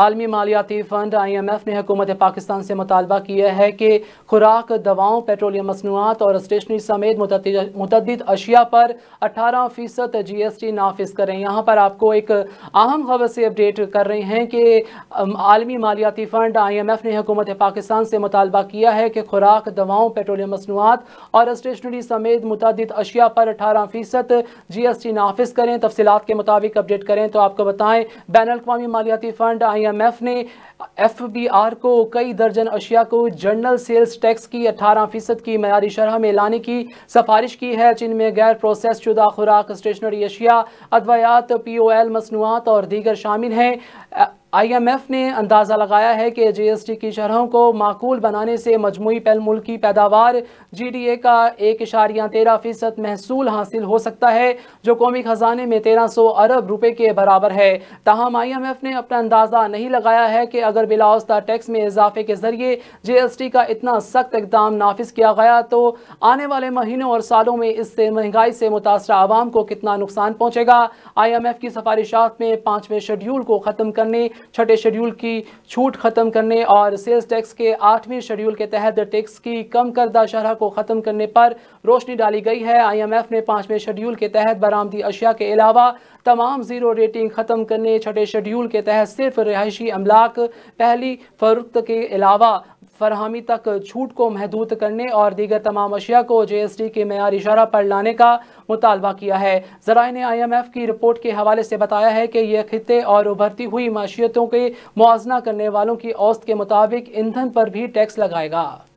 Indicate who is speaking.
Speaker 1: आलमी मालियाती fund I M F ने हकूमत पाकिस्तान से मुतालबा किया है कि खुराक दवाओं पेट्रोलियम मसनूआत और स्टेशनरी समेत मुतद अशिया पर अठारह फ़ीसद जी एस टी नाफिज करें यहाँ पर आपको एक अहम खबर से अपडेट कर रहे हैं कि आलमी मालियाती फ़ंड आई एम एफ़ ने हकूमत पाकिस्तान से मुतालबा किया है कि खुराक दवाओं पेट्रोलियम मसनूआत और स्टेशनरी समेत मुतद अशिया पर अठारह फ़ीसद जी एस टी नाफिज करें तफसीत के मुताबिक अपडेट करें तो आपको बताएं बैन अवी मालियाती फ़ंड आई आईएमएफ ने एफबीआर को कई दर्जन अशिया को जनरल सेल्स टैक्स की 18 फीसद की मैारी शरह में लाने की सिफारिश की है जिनमें गैर प्रोसेस शुदा खुराक स्टेशनरी अशिया अद्वयात पी ओ एल मसनूआत और दीगर शामिल हैं आईएमएफ ने अंदाज़ा लगाया है कि जीएसटी की शरहों को माकूल बनाने से मजमू पैल मुल्की पैदावार जीडीए का एक इशारिया तेरह फ़ीसद महसूल हासिल हो सकता है जो कौमी ख़जाने में तेरह सौ अरब रुपये के बराबर है ताहम एफ ने अपना अंदाज़ा नहीं लगाया है कि अगर बिलावस्ता टैक्स में इजाफे के ज़रिए जी एस टी का इतना सख्त इकदाम नाफिज किया गया तो आने वाले महीनों और सालों में इससे महंगाई से मुतासर आवाम को कितना नुकसान पहुँचेगा आई एम एफ़ की सफारिशात में पाँचवें शेड्यूल को ख़त्म करने छठे शेड्यूल की छूट खत्म करने और सेल्स टैक्स के आठवीं शेड्यूल के तहत टैक्स की कम करदा शरह को ख़त्म करने पर रोशनी डाली गई है आईएमएफ ने पांचवें शेड्यूल के तहत बरामदी अशिया के अलावा तमाम ज़ीरो रेटिंग ख़त्म करने छठे शेड्यूल के तहत सिर्फ रिहायशी अमलाक पहली फरुख्त के अलावा फरहमी तक छूट को महदूद करने और दीगर तमाम अशिया को जे एस टी के मैार इशारा पर लाने का मुतालबा किया है जरा ने आई एम एफ की रिपोर्ट के हवाले से बताया है कि यह खत्े और उभरती हुई माशियतों के मुआजना करने वालों की औसत के मुताबिक ईंधन पर भी टैक्स लगाएगा